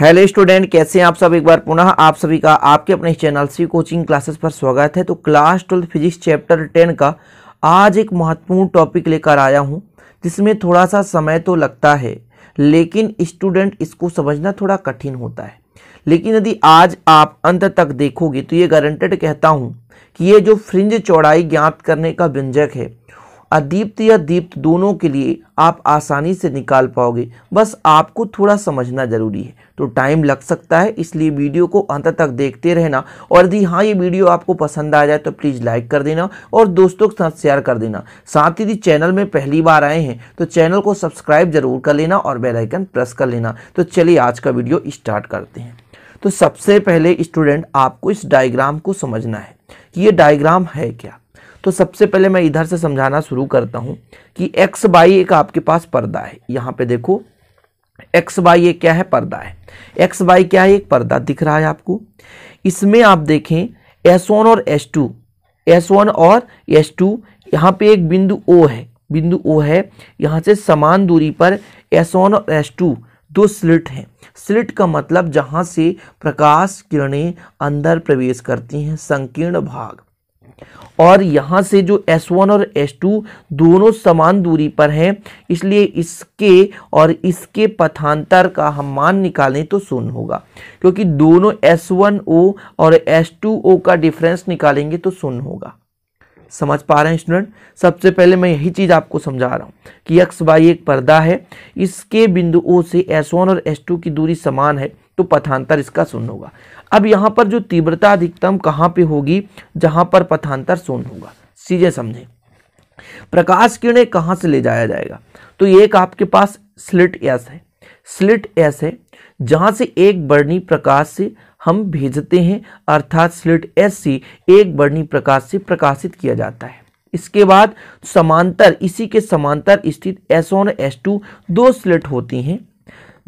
hello student कैसे हैं आप सब एक बार पुनः आप सभी का आपके अपने चैनल सी कोचिंग क्लासेस पर स्वागत है तो class twelfth physics chapter ten का आज एक महत्वपूर्ण टॉपिक लेकर आया हूं जिसमें थोड़ा सा समय तो लगता है लेकिन स्टूडेंट इसको समझना थोड़ा कठिन होता है लेकिन यदि आज आप अंत तक देखोगे तो ये गारंटेड कहता हूँ कि ये जो फ्रिंज चौड़ाई ज्ञात करने का व्यंजक है अदीप्त या दीप्त दोनों के लिए आप आसानी से निकाल पाओगे बस आपको थोड़ा समझना ज़रूरी है तो टाइम लग सकता है इसलिए वीडियो को अंत तक देखते रहना और यदि हाँ ये वीडियो आपको पसंद आ जाए तो प्लीज़ लाइक कर देना और दोस्तों के साथ शेयर कर देना साथ ही यदि चैनल में पहली बार आए हैं तो चैनल को सब्सक्राइब जरूर कर लेना और बेलाइकन प्रेस कर लेना तो चलिए आज का वीडियो स्टार्ट करते हैं तो सबसे पहले स्टूडेंट आपको इस डायग्राम को समझना है कि ये डायग्राम है क्या तो सबसे पहले मैं इधर से समझाना शुरू करता हूँ कि एक्स बाई एक आपके पास पर्दा है यहाँ पे देखो एक्स वाई ये क्या है पर्दा है एक्स वाई क्या है एक पर्दा दिख रहा है आपको इसमें आप देखें एस वन और एस टू एस वन और एस टू यहाँ पे एक बिंदु ओ है बिंदु ओ है यहाँ से समान दूरी पर एस वन और एस टू दो स्लिट हैं स्लिट का मतलब जहाँ से प्रकाश किरणें अंदर प्रवेश करती हैं संकीर्ण भाग और यहाँ से जो S1 और S2 दोनों समान दूरी पर हैं इसलिए इसके और इसके पथांतर का हम मान निकालें तो शून्य होगा क्योंकि दोनों S1O और S2O का डिफरेंस निकालेंगे तो शून्य होगा समझ पा रहे हैं स्टूडेंट सबसे पहले मैं यही चीज़ आपको समझा रहा हूँ कि एक्स वाई एक पर्दा है इसके बिंदुओं से S1 और S2 की दूरी समान है तो पथांतर इसका शून्य होगा अब यहां पर जो तीव्रता अधिकतम कहां पे होगी जहां पर पथांतर शून्य होगा सीधे समझे प्रकाश किरणें कहां से ले जाया जाएगा तो एक आपके पास स्लिट एस है स्लिट एस है जहां से एक बर्णी प्रकाश से हम भेजते हैं अर्थात स्लिट एस से एक बर्णी प्रकाश से प्रकाशित किया जाता है इसके बाद समांतर इसी के समांतर स्थित एस वन एस टू दो स्लिट होती हैं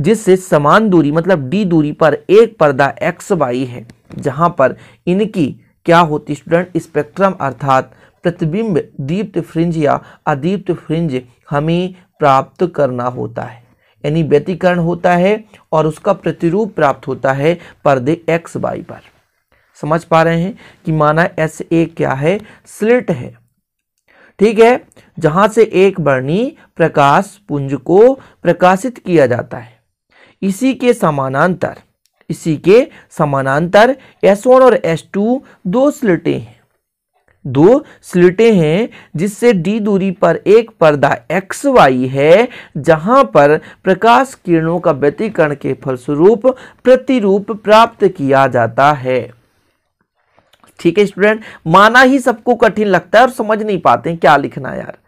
जिससे समान दूरी मतलब डी दूरी पर एक पर्दा एक्स वाई है जहां पर इनकी क्या होती स्टूडेंट स्पेक्ट्रम अर्थात प्रतिबिंब दीप्त फ्रिंज या अदीप्त फ्रिंज हमें प्राप्त करना होता है यानी व्यतीकरण होता है और उसका प्रतिरूप प्राप्त होता है पर्दे एक्स वाई पर समझ पा रहे हैं कि माना एस ए क्या है स्लिट है ठीक है जहां से एक वर्णी प्रकाश पुंज को प्रकाशित किया जाता है इसी के समानांतर इसी के समानांतर S1 और S2 दो स्लिटें हैं दो स्लिटें हैं जिससे D दूरी पर एक पर्दा एक्स वाई है जहां पर प्रकाश किरणों का व्यतीकरण के फलस्वरूप प्रतिरूप प्राप्त किया जाता है ठीक है स्टूडेंट माना ही सबको कठिन लगता है और समझ नहीं पाते हैं क्या लिखना यार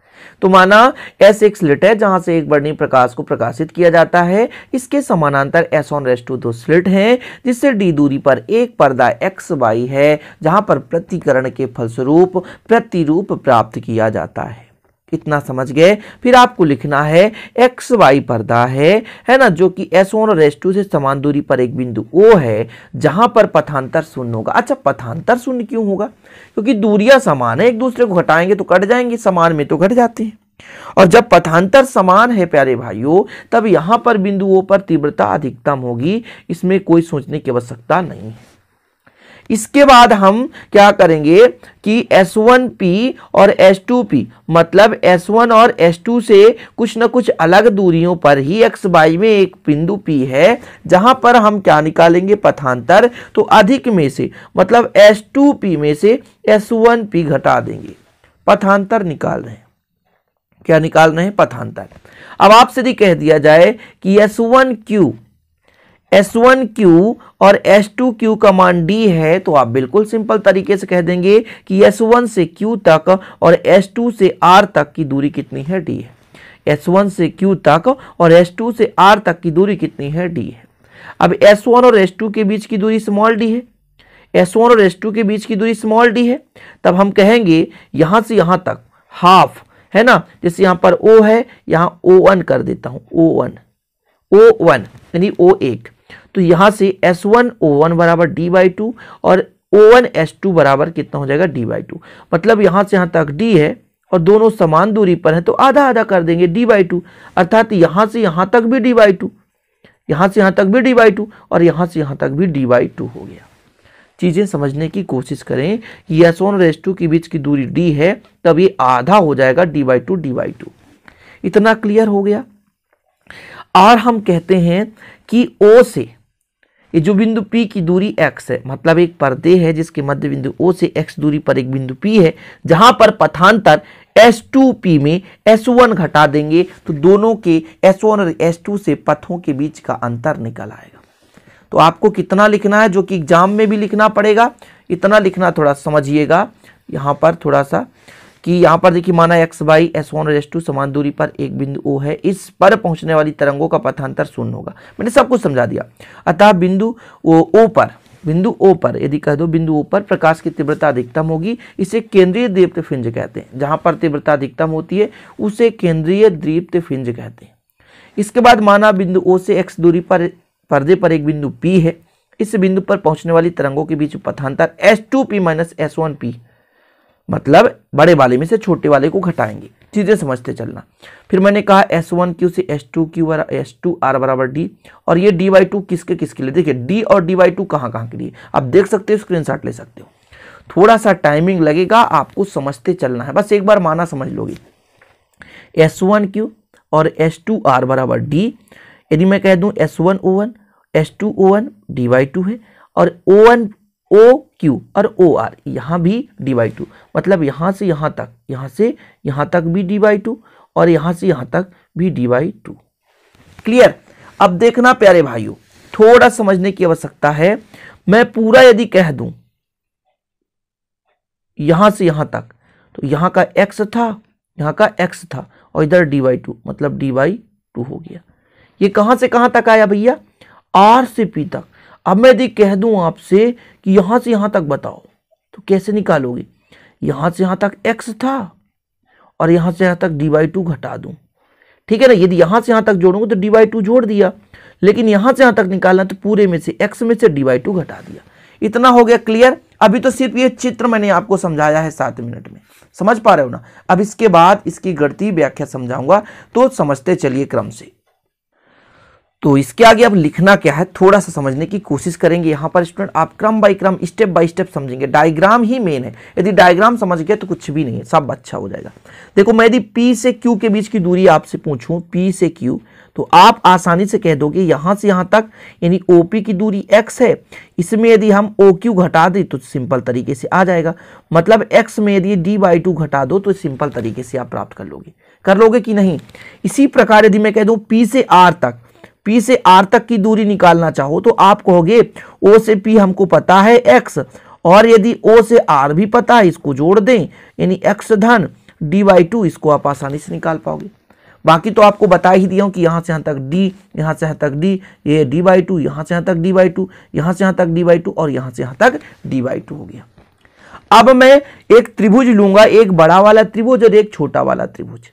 तो माना एस एक स्लिट है जहां से एक बर्णी प्रकाश को प्रकाशित किया जाता है इसके समानांतर एस ऑन रेस टू दो स्लिट हैं जिससे डी दूरी पर एक पर्दा एक्स वाई है जहां पर प्रतिकरण के फलस्वरूप प्रतिरूप प्राप्त किया जाता है इतना समझ गए फिर आपको लिखना है एक्स वाई पर्दा है है ना जो कि एस वन और एस टू से समान दूरी पर एक बिंदु ओ है जहां पर पथांतर शून्य होगा अच्छा पथांतर शून्य क्यों होगा क्योंकि दूरियां समान है एक दूसरे को घटाएंगे तो कट जाएंगे समान में तो घट जाते हैं और जब पथांतर समान है प्यारे भाइयों तब यहां पर बिंदुओं पर तीव्रता अधिकतम होगी इसमें कोई सोचने की आवश्यकता नहीं है इसके बाद हम क्या करेंगे कि एस वन पी और एस टू पी मतलब एस वन और एस टू से कुछ ना कुछ अलग दूरियों पर ही एक्स वाई में एक बिंदु पी है जहां पर हम क्या निकालेंगे पथांतर तो अधिक में से मतलब एस टू पी में से एस वन पी घटा देंगे पथांतर निकाल रहे हैं क्या निकाल रहे हैं पथांतर अब आपसे यदि कह दिया जाए कि S one Q S one Q और एस टू क्यू का मान डी है तो आप बिल्कुल सिंपल तरीके से कह देंगे कि एस वन से क्यू तक और एस टू से आर तक की दूरी कितनी है डी है एस वन से क्यू तक और एस टू से आर तक की दूरी कितनी है डी है अब एस वन और एस टू के बीच की दूरी स्मॉल डी है एस वन और एस टू के बीच की दूरी स्मॉल डी है तब हम कहेंगे यहां से यहां तक हाफ है ना जैसे यहां पर ओ है यहां ओ वन कर देता हूं ओ वन ओ वन यानी ओ एक तो यहां से एस वन ओ वन बराबर डी बाई टू और ओ वन एस टू बराबर कितना हो जाएगा डी बाई टू मतलब यहां से यहां तक डी है और दोनों समान दूरी पर है तो आधा आधा कर देंगे डी बाई टू अर्थात यहां से यहां तक भी डी बाई टू यहां से यहां तक भी डी बाई टू और यहां से यहां तक भी डी बाई टू हो गया चीज़ें समझने की कोशिश करें कि एस वन और एस टू के बीच की दूरी डी है तब ये आधा हो जाएगा D by two D by two इतना क्लियर हो गया और हम कहते हैं कि ओ से ये जो बिंदु पी की दूरी x है मतलब एक पर्दे है जिसके मध्य बिंदु O से x दूरी पर एक बिंदु P है जहां पर पथांतर S2P में S1 घटा देंगे तो दोनों के S1 और S2 से पथों के बीच का अंतर निकल आएगा तो आपको कितना लिखना है जो कि एग्जाम में भी लिखना पड़ेगा इतना लिखना थोड़ा समझिएगा यहाँ पर थोड़ा सा कि यहाँ पर देखिए माना एक्स वाई एस वन और एस टू समान दूरी पर एक बिंदु ओ है इस पर पहुंचने वाली तरंगों का पथांतर शून्य होगा मैंने सब कुछ समझा दिया अतः बिंदु ओ, ओ पर बिंदु ओ पर यदि कह दो बिंदु ओ पर प्रकाश की तीव्रता अधिकतम होगी इसे केंद्रीय दीप्त फिंज कहते हैं जहाँ पर तीव्रता अधिकतम होती है उसे केंद्रीय दीप्त फिंज कहते हैं इसके बाद माना बिंदु ओ से एक्स दूरी पर पर्दे पर एक बिंदु पी है इस बिंदु पर पहुंचने वाली तरंगों के बीच पथांतर S two P minus S one P मतलब बड़े वाले में से छोटे वाले को घटाएंगे चीज़ें समझते चलना फिर मैंने कहा एस वन क्यू से S two Q S two R बराबर डी और ये डी वाई टू किसके किसके लिए देखिए डी और डी वाई टू कहाँ कहाँ के लिए आप देख सकते हो स्क्रीन ले सकते हो थोड़ा सा टाइमिंग लगेगा आपको समझते चलना है बस एक बार माना समझ लोगे एस वन क्यू और एस टू आर बराबर डी यदि मैं कह दूँ S one O one S two O one D Y two है और ओ वन ओ क्यू और ओ आर यहाँ भी डी बाई टू मतलब यहाँ से यहाँ तक यहाँ से यहाँ तक भी डी बाई टू और यहाँ से यहाँ तक भी डी बाई टू क्लियर अब देखना प्यारे भाइयों थोड़ा समझने की आवश्यकता है मैं पूरा यदि कह दूं यहां से यहां तक तो यहां का एक्स था यहां का एक्स था और इधर डी वाई टू मतलब डी वाई टू हो गया ये कहां से कहां तक आया भैया आर से पी तक अब मैं यदि कह दूं आपसे कि यहां से यहां तक बताओ तो कैसे निकालोगे यहां से यहां तक एक्स था और यहां से यहां तक डी बाई टू घटा दूं ठीक है ना यदि यहां से यहां तक जोड़ूंगा तो डी बाई टू जोड़ दिया लेकिन यहां से यहां तक निकालना तो पूरे में से एक्स में से डी बाई टू घटा दिया इतना हो गया क्लियर अभी तो सिर्फ ये चित्र मैंने आपको समझाया है सात मिनट में समझ पा रहे हो ना अब इसके बाद इसकी गणती व्याख्या समझाऊंगा तो समझते चलिए क्रम से तो इसके आगे अब लिखना क्या है थोड़ा सा समझने की कोशिश करेंगे यहाँ पर स्टूडेंट आप क्रम बाई क्रम स्टेप बाई स्टेप समझेंगे डायग्राम ही मेन है यदि डायग्राम समझ गए तो कुछ भी नहीं है सब अच्छा हो जाएगा देखो मैं यदि पी से क्यू के बीच की दूरी आपसे पूछूं पी से क्यू तो आप आसानी से कह दोगे यहाँ से यहाँ तक यानी ओ पी की दूरी एक्स है इसमें यदि हम ओ क्यू घटा दें तो सिंपल तरीके से आ जाएगा मतलब एक्स में यदि डी बाई टू घटा दो तो सिंपल तरीके से आप प्राप्त कर लोगे कर लोगे कि नहीं इसी प्रकार यदि मैं कह दूँ पी से आर तक पी से आर तक की दूरी निकालना चाहो तो आप कहोगे ओ से पी हमको पता है एक्स और यदि ओ से आर भी पता है इसको जोड़ दें यानी एक्स धन डी वाई टू इसको आप आसानी से निकाल पाओगे बाकी तो आपको बता ही दिया हूं कि यहां से यहां तक डी यहां से यहां तक डी ये डी बाई टू यहां से यहां तक डी बाई टू यहां से यहां तक डी बाई टू और यहाँ से यहां तक डी बाई टू हो गया अब मैं एक त्रिभुज लूंगा एक बड़ा वाला त्रिभुज और एक छोटा वाला त्रिभुज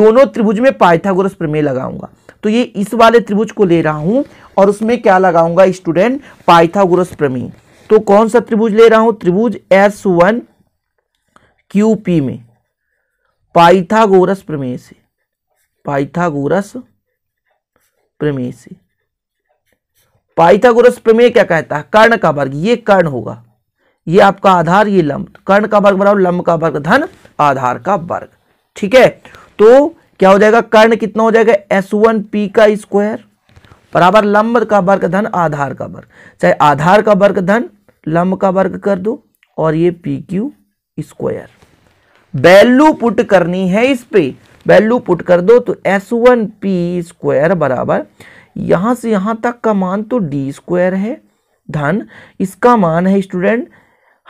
दोनों त्रिभुज में पाइथागोरस प्रमेय लगाऊंगा तो ये इस वाले त्रिभुज को ले रहा हूँ और उसमें क्या लगाऊंगा स्टूडेंट पाइथागोरस प्रमेय तो कौन सा त्रिभुज ले रहा हूँ त्रिभुज एस वन क्यू पी में पाइथागोरस प्रमेय से पाइथागोरस प्रमेय से पाइथागोरस प्रमेय क्या कहता है कर्ण का वर्ग ये कर्ण होगा ये आपका आधार ये लंब कर्ण का वर्ग बराबर लंब का वर्ग धन आधार का वर्ग ठीक है तो क्या हो जाएगा कर्ण कितना हो जाएगा एस वन पी का स्क्वायर बराबर लंब का वर्ग धन आधार का वर्ग चाहे आधार का वर्ग धन लंब का वर्ग कर दो और ये P Q square value put करनी है इस पे वैल्यू पुट कर दो तो एस वन पी स्क्वायर बराबर यहां से यहां तक का मान तो डी स्क्वायर है धन इसका मान है स्टूडेंट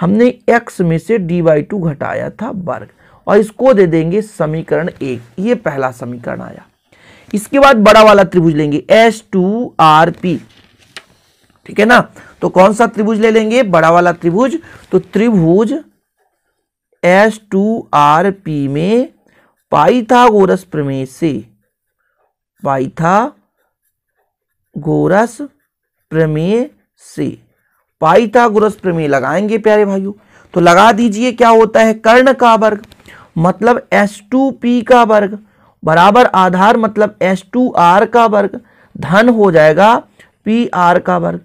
हमने एक्स में से डी बाई टू घटाया था वर्ग और इसको दे देंगे समीकरण एक ये पहला समीकरण आया इसके बाद बड़ा वाला त्रिभुज लेंगे एस टू आर पी ठीक है ना तो कौन सा त्रिभुज ले लेंगे बड़ा वाला त्रिभुज तो त्रिभुज एस टू आर पी में पाइथागोरस प्रमेय से पाइथागोरस प्रमेय से पाइथागोरस प्रमेय लगाएंगे प्यारे भाइयों तो लगा दीजिए क्या होता है कर्ण का वर्ग मतलब एस टू पी का वर्ग बराबर आधार मतलब एस टू आर का वर्ग धन हो जाएगा पी आर का वर्ग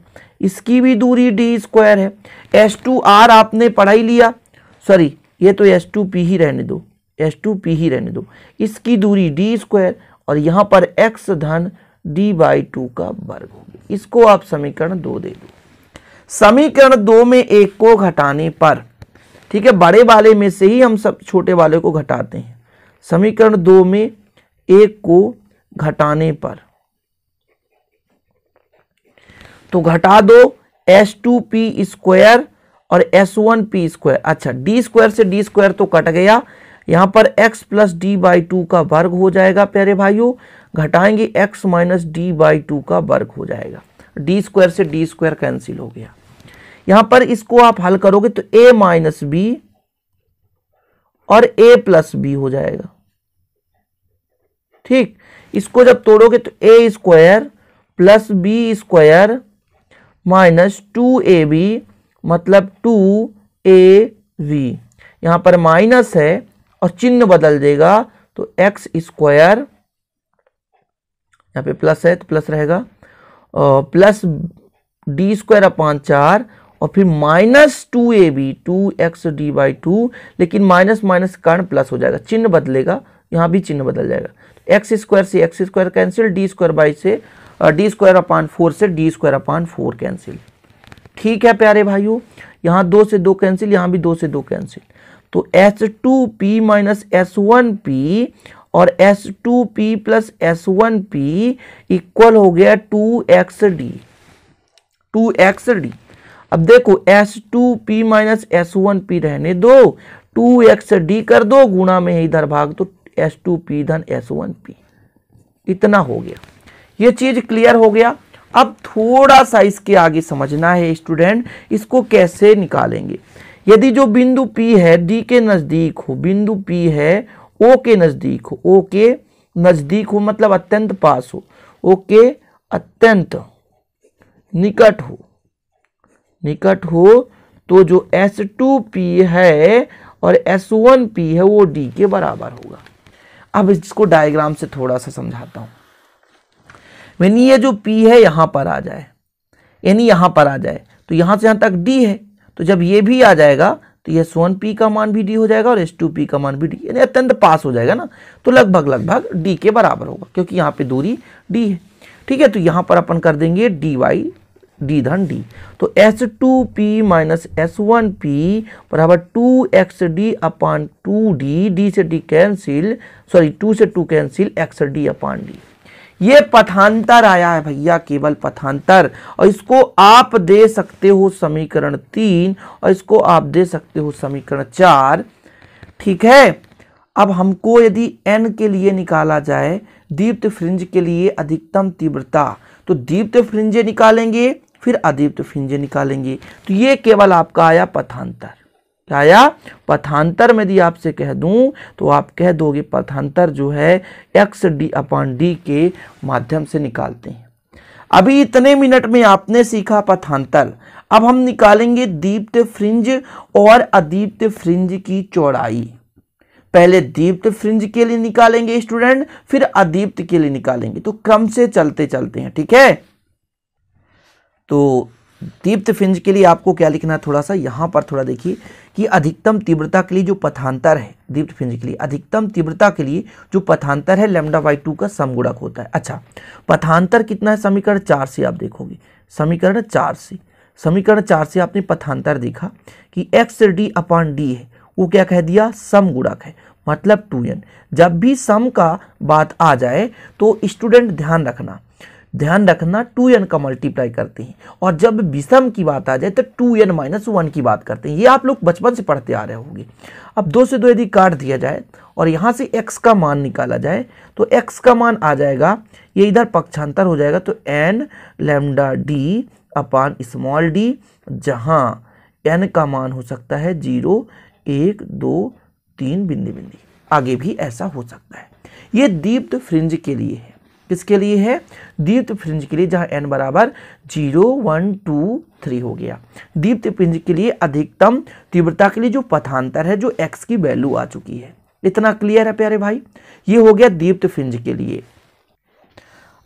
इसकी भी दूरी डी स्क्वायर है एस टू आर आपने पढ़ाई लिया सॉरी ये तो एस टू पी ही रहने दो एस टू पी ही रहने दो इसकी दूरी डी स्क्वायर और यहाँ पर एक्स धन डी बाई टू का वर्ग होगी इसको आप समीकरण दो दे दो समीकरण दो में एक को घटाने पर ठीक है बड़े वाले में से ही हम सब छोटे वाले को घटाते हैं समीकरण दो में एक को घटाने पर तो घटा दो एस टू पी स्क्वायर और एस वन पी स्क्वायर अच्छा डी स्क्वायर से डी स्क्वायर तो कट गया यहां पर x plus D by two का वर्ग हो जाएगा प्यारे भाइयों घटाएंगे x minus D by two का वर्ग हो जाएगा डी स्क्वायर से डी स्क्वायर कैंसिल हो गया यहां पर इसको आप हल करोगे तो ए माइनस बी और ए प्लस बी हो जाएगा ठीक इसको जब तोड़ोगे तो A square plus B square minus two A B मतलब टू ए वी यहां पर माइनस है और चिन्ह बदल देगा तो एक्स स्क्वायर यहां पे प्लस है तो प्लस रहेगा प्लस डी स्क्वायर अपान चार और फिर minus two A B two X D by two लेकिन माइनस माइनस कर्ण प्लस हो जाएगा चिन्ह बदलेगा यहाँ भी चिन्ह बदल जाएगा एक्स स्क्वायर से X square cancel D square by से डी स्क्वायर अपान फोर से D square upon four cancel ठीक है प्यारे भाइयों यहाँ दो से दो कैंसिल यहाँ भी दो से दो कैंसिल तो S two P minus S one P और S two P plus S one P equal हो गया two X D two X D अब देखो S two P minus S one P रहने दो टू एक्स डी कर दो गुणा में इधर भाग तो एस टू पी धन एस वन पी इतना हो गया ये चीज क्लियर हो गया अब थोड़ा सा इसके आगे समझना है स्टूडेंट इसको कैसे निकालेंगे यदि जो बिंदु P है D के नज़दीक हो बिंदु P है O के नज़दीक हो O के नज़दीक हो मतलब अत्यंत पास हो O के अत्यंत निकट हो निकट हो तो जो एस टू पी है और एस वन पी है वो डी के बराबर होगा अब इसको डायग्राम से थोड़ा सा समझाता हूं यानी ये जो P है यहां पर आ जाए यानी यहां पर आ जाए तो यहां से यहां तक D है तो जब ये भी आ जाएगा तो ये सोन पी का मान भी डी हो जाएगा और एस टू पी का मान भी डी यानी अत्यंत पास हो जाएगा ना तो लगभग लगभग डी के बराबर होगा क्योंकि यहाँ पे दूरी डी है ठीक है तो यहां पर अपन कर देंगे डी वाई डी धन डी तो S two P minus S one P बराबर two X D upon two D D से डी कैंसिल सॉरी टू से two cancel X D upon D ये पथांतर आया है भैया केवल पथांतर और इसको आप दे सकते हो समीकरण तीन और इसको आप दे सकते हो समीकरण चार ठीक है अब हमको यदि n के लिए निकाला जाए दीप्त फ्रिंज के लिए अधिकतम तीव्रता तो दीप्त फ्रिंजे निकालेंगे फिर अधिप्त तो फिंजे निकालेंगे तो ये केवल आपका आया पथांतर क्या आया पथांतर में यदि आपसे कह दूं तो आप कह दोगे पथांतर जो है एक्स डी अपॉन डी के माध्यम से निकालते हैं अभी इतने मिनट में आपने सीखा पथांतर अब हम निकालेंगे दीप्त फ्रिंज और अदीप्त फ्रिंज की चौड़ाई पहले दीप्त फ्रिंज के लिए निकालेंगे स्टूडेंट फिर अदीप्त के लिए निकालेंगे तो क्रम से चलते चलते हैं ठीक है तो दीप्त फिंज के लिए आपको क्या लिखना है थोड़ा सा यहाँ पर थोड़ा देखिए कि अधिकतम तीव्रता के लिए जो पथांतर है दीप्त फिंज के लिए अधिकतम तीव्रता के लिए जो पथांतर है लेमडा बाई टू का समगुणक होता है अच्छा पथांतर कितना है समीकरण चार से आप देखोगे समीकरण चार से समीकरण चार से आपने पथांतर देखा कि एक्स डी अपॉन डी है वो क्या कह दिया समगुणक है मतलब टू एन जब भी सम का बात आ जाए तो स्टूडेंट ध्यान रखना ध्यान रखना टू एन का मल्टीप्लाई करते हैं और जब विषम की बात आ जाए तो टू एन माइनस वन की बात करते हैं ये आप लोग बचपन से पढ़ते आ रहे होंगे अब दो से दो यदि काट दिया जाए और यहाँ से एक्स का मान निकाला जाए तो एक्स का मान आ जाएगा ये इधर पक्षांतर हो जाएगा तो N lambda D upon small D जहाँ एन का मान हो सकता है जीरो एक दो तीन बिंदी बिंदी आगे भी ऐसा हो सकता है ये दीप्त फ्रिंज के लिए है किसके लिए है दीप्त फ्रिंज के लिए जहां एन बराबर जीरो वन टू थ्री हो गया दीप्त फ्रिंज के लिए अधिकतम तीव्रता के लिए जो पथांतर है जो एक्स की वैल्यू आ चुकी है इतना क्लियर है प्यारे भाई ये हो गया दीप्त फ्रिंज के लिए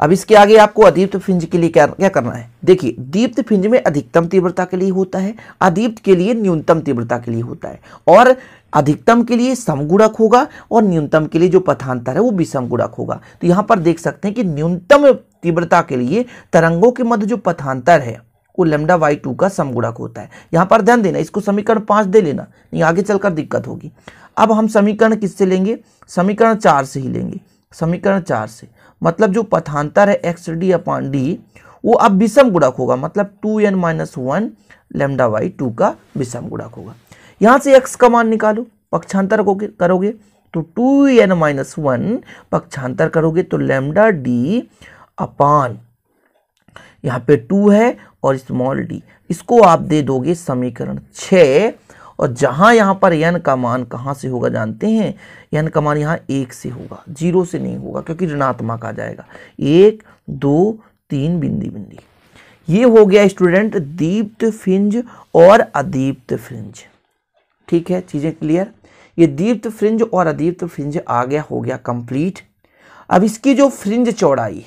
अब इसके आगे आपको अदीप्त फिंज के लिए क्या क्या करना है देखिए दीप्त फिंज में अधिकतम तीव्रता के लिए होता है अदीप्त के लिए न्यूनतम तीव्रता के लिए होता है और अधिकतम के लिए समगुणक होगा और न्यूनतम के लिए जो पथांतर है वो विषमगुणक होगा तो यहाँ पर देख सकते हैं कि न्यूनतम तीव्रता के लिए तरंगों के मध्य जो पथांतर है वो लेमडा वाई टू का समगुणक होता है यहाँ पर ध्यान देना इसको समीकरण पाँच दे लेना नहीं आगे चलकर दिक्कत होगी अब हम समीकरण किससे लेंगे समीकरण चार से ही लेंगे समीकरण चार से मतलब जो पथांतर है एक्स डी अपॉन डी वो अब विषम गुणक होगा मतलब two N minus one lambda Y two का विषम गुणक होगा यहाँ से एक्स का मान निकालो पक्षांतर को करोगे तो टू एन माइनस वन पक्षांतर करोगे तो लेमडा डी अपान यहाँ पे टू है और स्मॉल डी इसको आप दे दोगे समीकरण छः और जहाँ यहाँ पर यन का मान कहाँ से होगा जानते हैं यन का मान यहाँ एक से होगा जीरो से नहीं होगा क्योंकि ऋणात्मक आ जाएगा एक दो तीन बिंदी बिंदी ये हो गया स्टूडेंट दीप्त फ्रिंज और अदीप्त फ्रिंज ठीक है चीज़ें क्लियर ये दीप्त फ्रिंज और अदीप्त फ्रिंज आ गया हो गया कंप्लीट अब इसकी जो फ्रिंज चौड़ाई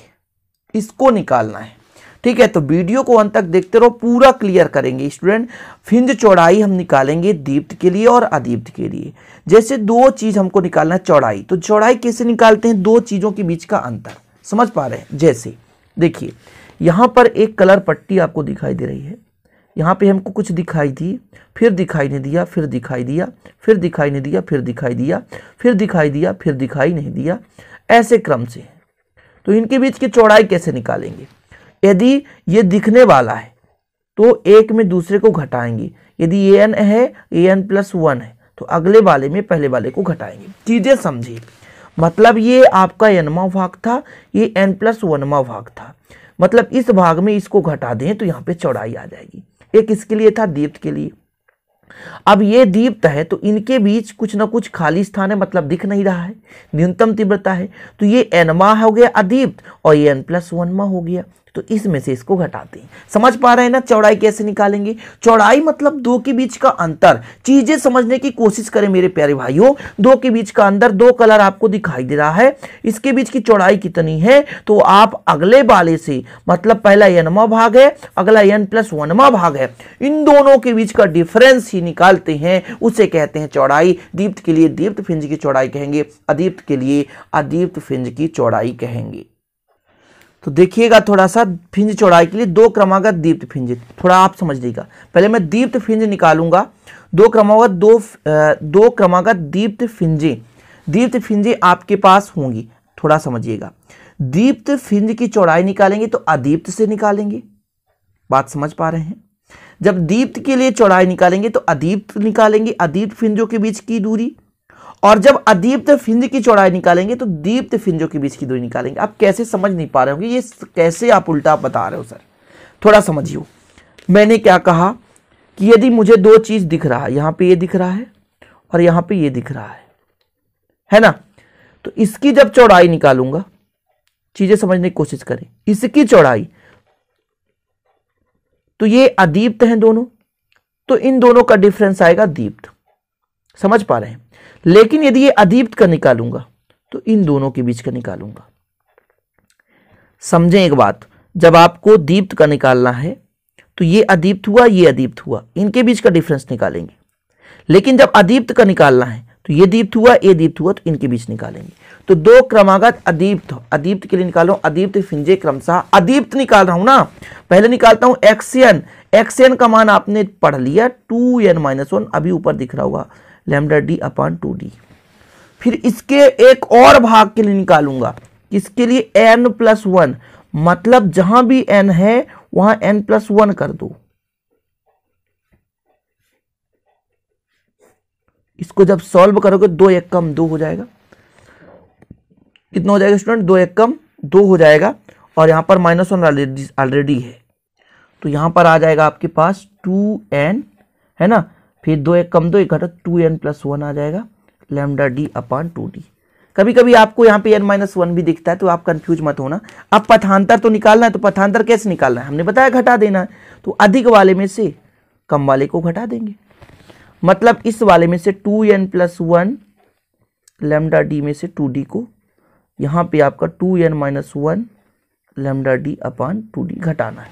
इसको निकालना है ठीक है तो वीडियो को अंत तक देखते रहो पूरा क्लियर करेंगे स्टूडेंट फिंज चौड़ाई हम निकालेंगे दीप्त के लिए और अदीप्त के लिए जैसे दो चीज हमको निकालना है चौड़ाई तो चौड़ाई कैसे निकालते हैं दो चीजों के बीच का अंतर समझ पा रहे हैं जैसे देखिए यहां पर एक कलर पट्टी आपको दिखाई दे रही है यहाँ पे हमको कुछ दिखाई दी फिर दिखाई नहीं दिया फिर दिखाई दिया फिर दिखाई नहीं दिया फिर दिखाई दिया फिर दिखाई दिया फिर दिखाई नहीं दिया ऐसे क्रम से तो इनके बीच की चौड़ाई कैसे निकालेंगे यदि ये दिखने वाला है तो एक में दूसरे को घटाएंगे यदि ए एन है ए एन प्लस वन है तो अगले वाले में पहले वाले को घटाएंगे चीज़ें समझिए मतलब ये आपका एनमा भाग था ये एन प्लस वनवा भाग था मतलब इस भाग में इसको घटा दें तो यहाँ पे चौड़ाई आ जाएगी एक इसके लिए था दीप्त के लिए अब ये दीप्त है तो इनके बीच कुछ ना कुछ खाली स्थान है मतलब दिख नहीं रहा है न्यूनतम तीव्रता है तो ये एनमा हो गया अदीप्त और ये एन प्लस वनमा हो गया तो इसमें से इसको घटाते हैं समझ पा रहे हैं ना चौड़ाई कैसे निकालेंगे चौड़ाई मतलब दो के बीच का अंतर चीजें समझने की कोशिश करें मेरे प्यारे भाइयों दो के बीच का अंतर दो कलर आपको दिखाई दे रहा है इसके बीच की चौड़ाई कितनी है तो आप अगले वाले से मतलब पहला एनवा भाग है अगला एन प्लस वनवा भाग है इन दोनों के बीच का डिफरेंस ही निकालते हैं उसे कहते हैं चौड़ाई दीप्त के लिए दीप्त फिंज की चौड़ाई कहेंगे अदीप्त के लिए अदीप्त फिंज की चौड़ाई कहेंगे तो देखिएगा थोड़ा सा फिंज चौड़ाई के लिए दो क्रमागत दीप्त फिंज थोड़ा आप समझ लीजिएगा पहले मैं दीप्त फिंज निकालूंगा दो क्रमागत दो दो क्रमागत दीप्त फिंजे दीप्त फिंजे आपके पास होंगी थोड़ा समझिएगा दीप्त फिंज की चौड़ाई निकालेंगे तो अदीप्त से निकालेंगे बात समझ पा रहे हैं जब दीप्त के लिए चौड़ाई निकालेंगे तो अदीप्त निकालेंगे अदीप्त फिंजों के बीच की दूरी और जब अदीप्त फिंज की चौड़ाई निकालेंगे तो दीप्त फिंजों के बीच की दूरी निकालेंगे आप कैसे समझ नहीं पा रहे होंगे ये कैसे आप उल्टा बता रहे हो सर थोड़ा समझियो मैंने क्या कहा कि यदि मुझे दो चीज दिख रहा है यहां पे ये दिख रहा है और यहां पे ये दिख रहा है है ना तो इसकी जब चौड़ाई निकालूंगा चीजें समझने की कोशिश करें इसकी चौड़ाई तो ये अदीप्त हैं दोनों तो इन दोनों का डिफरेंस आएगा दीप्त समझ पा रहे हैं लेकिन यदि ये अदीप्त का निकालूंगा तो इन दोनों के बीच का निकालूंगा समझें एक बात जब आपको दीप्त का निकालना है तो ये अदीप्त हुआ ये अदीप्त हुआ इनके बीच का डिफरेंस निकालेंगे लेकिन जब अदीप्त का निकालना है तो ये दीप्त हुआ ये दीप्त हुआ तो इनके बीच निकालेंगे तो दो क्रमागत अदीप्त अदीप्त के लिए निकालो अदीप्त फिंजे क्रमशः अदीप्त निकाल रहा हूं ना पहले निकालता हूं एक्सएन एक्सएन का मान आपने पढ़ लिया टू एन माइनस वन अभी ऊपर दिख रहा होगा lambda D upon two D फिर इसके एक और भाग के लिए निकालूंगा इसके लिए एन प्लस वन मतलब जहां भी एन है वहां एन प्लस वन कर दो इसको जब सॉल्व करोगे दो एक कम दो हो जाएगा कितना हो जाएगा स्टूडेंट दो एक कम दो हो जाएगा और यहां पर माइनस वन ऑलरेडी है तो यहां पर आ जाएगा आपके पास टू एन है ना फिर दो एक कम दो एक घटा टू एन प्लस वन आ जाएगा lambda D upon two D कभी कभी आपको यहाँ पे एन माइनस वन भी दिखता है तो आप कंफ्यूज मत होना अब पथांतर तो निकालना है तो पथांतर कैसे निकालना है हमने बताया घटा देना है तो अधिक वाले में से कम वाले को घटा देंगे मतलब इस वाले में से two N plus one lambda D में से टू डी को यहाँ पे आपका two N minus one lambda D upon two D घटाना है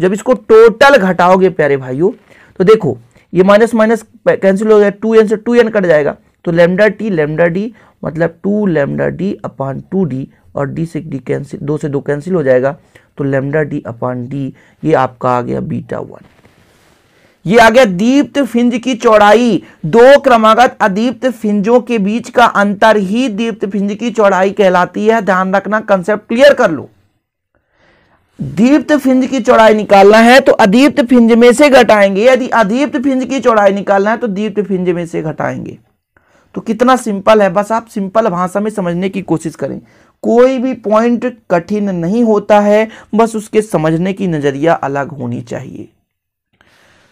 जब इसको टोटल घटाओगे प्यारे भाइयों तो देखो ये माइनस माइनस कैंसिल हो गया टू एन से टू एन कट जाएगा तो लेमडा टी लेमडा डी मतलब two lambda D upon two D और डी से डी कैंसिल दो से दो कैंसिल हो जाएगा तो लेमडा डी अपान डी ये आपका आ गया बीटा वन ये आ गया दीप्त फिंज की चौड़ाई दो क्रमागत अदीप्त फिंजों के बीच का अंतर ही दीप्त फिंज की चौड़ाई कहलाती है ध्यान रखना कंसेप्ट क्लियर कर लो दीप्त फिंज की चौड़ाई निकालना है तो अदीप्त फिंज में से घटाएंगे यदि अदीप्त फिंज की चौड़ाई निकालना है तो दीप्त फिंज में से घटाएंगे तो कितना सिंपल है बस आप सिंपल भाषा में समझने की कोशिश करें कोई भी पॉइंट कठिन नहीं होता है बस उसके समझने की नज़रिया अलग होनी चाहिए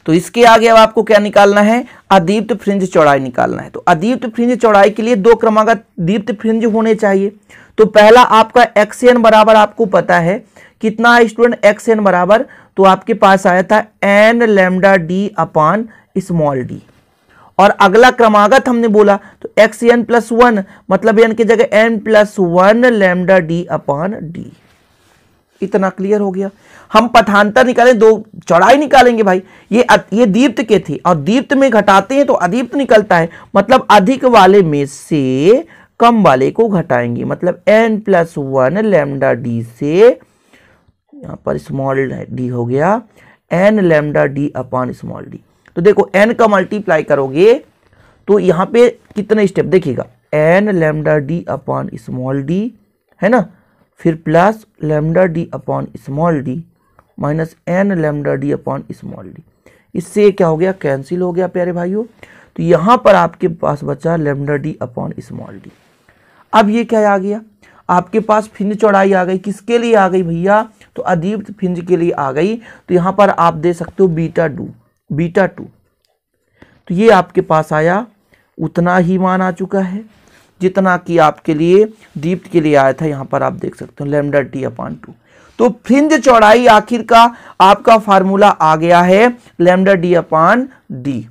तो इसके आगे अब आपको क्या निकालना है अदीप्त फ्रिंज चौड़ाई निकालना है तो अदीप्त फ्रिंज चौड़ाई के लिए दो क्रमागत दीप्त फ्रिंज होने चाहिए तो पहला आपका एक्सएन बराबर आपको पता है कितना है स्टूडेंट एक्स एन बराबर तो आपके पास आया था N lambda D upon small D और अगला क्रमागत हमने बोला तो एक्स एन प्लस वन मतलब एन की जगह N plus one lambda D upon D इतना क्लियर हो गया हम पथांतर निकालें दो चौड़ाई निकालेंगे भाई ये ये दीप्त के थे और दीप्त में घटाते हैं तो अदीप्त निकलता है मतलब अधिक वाले में से कम वाले को घटाएंगे मतलब N plus one lambda D से यहाँ पर स्मॉल डी हो गया N lambda D upon small D तो देखो एन का मल्टीप्लाई करोगे तो यहाँ पे कितने स्टेप देखिएगा N lambda D upon small D है ना फिर plus lambda D upon small D minus N lambda D upon small D इससे क्या हो गया कैंसिल हो गया प्यारे भाइयों तो यहाँ पर आपके पास बचा lambda D upon small D अब ये क्या आ गया आपके पास फिन चौड़ाई आ गई किसके लिए आ गई भैया तो अदीप्त फिंज के लिए आ गई तो यहां पर आप दे सकते हो बीटा टू बीटा टू तो ये आपके पास आया उतना ही मान आ चुका है जितना कि आपके लिए दीप्त के लिए आया था यहां पर आप देख सकते हो लेमडा टी अपान टू तो फ्रिंज चौड़ाई आखिर का आपका फार्मूला आ गया है lambda D upon D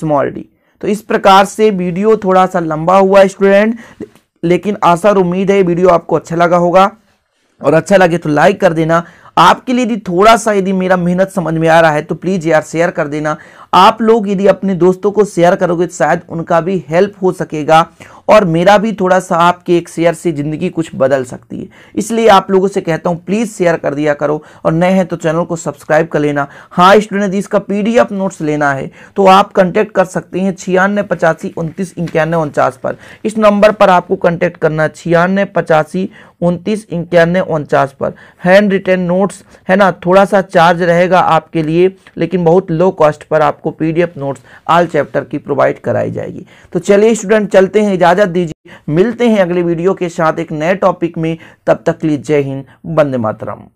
small D तो इस प्रकार से वीडियो थोड़ा सा लंबा हुआ स्टूडेंट लेकिन आशा और उम्मीद है वीडियो आपको अच्छा लगा होगा और अच्छा लगे तो लाइक कर देना आपके लिए यदि थोड़ा सा यदि मेरा मेहनत समझ में आ रहा है तो प्लीज़ यार शेयर कर देना आप लोग यदि अपने दोस्तों को शेयर करोगे तो शायद उनका भी हेल्प हो सकेगा और मेरा भी थोड़ा सा आपके एक शेयर से ज़िंदगी कुछ बदल सकती है इसलिए आप लोगों से कहता हूं प्लीज़ शेयर कर दिया करो और नए हैं तो चैनल को सब्सक्राइब कर लेना हाँ स्टूडेंट इसका पीडीएफ नोट्स लेना है तो आप कंटेक्ट कर सकते हैं छियानवे पचासी उनतीस इक्यानवे उनचास पर इस नंबर पर आपको कॉन्टैक्ट करना है छियानवे पचासी उनतीस इक्यानवे उनचास पर हैंड रिटर्न नोट्स है ना थोड़ा सा चार्ज रहेगा आपके लिए लेकिन बहुत लो कॉस्ट पर आपको पीडीएफ नोट्स आल चैप्टर की प्रोवाइड कराई जाएगी तो चलिए स्टूडेंट चलते हैं इजाज़त इजाज़त दीजिए मिलते हैं अगले वीडियो के साथ एक नए टॉपिक में तब तक के लिए जय हिंद बंदे मातरम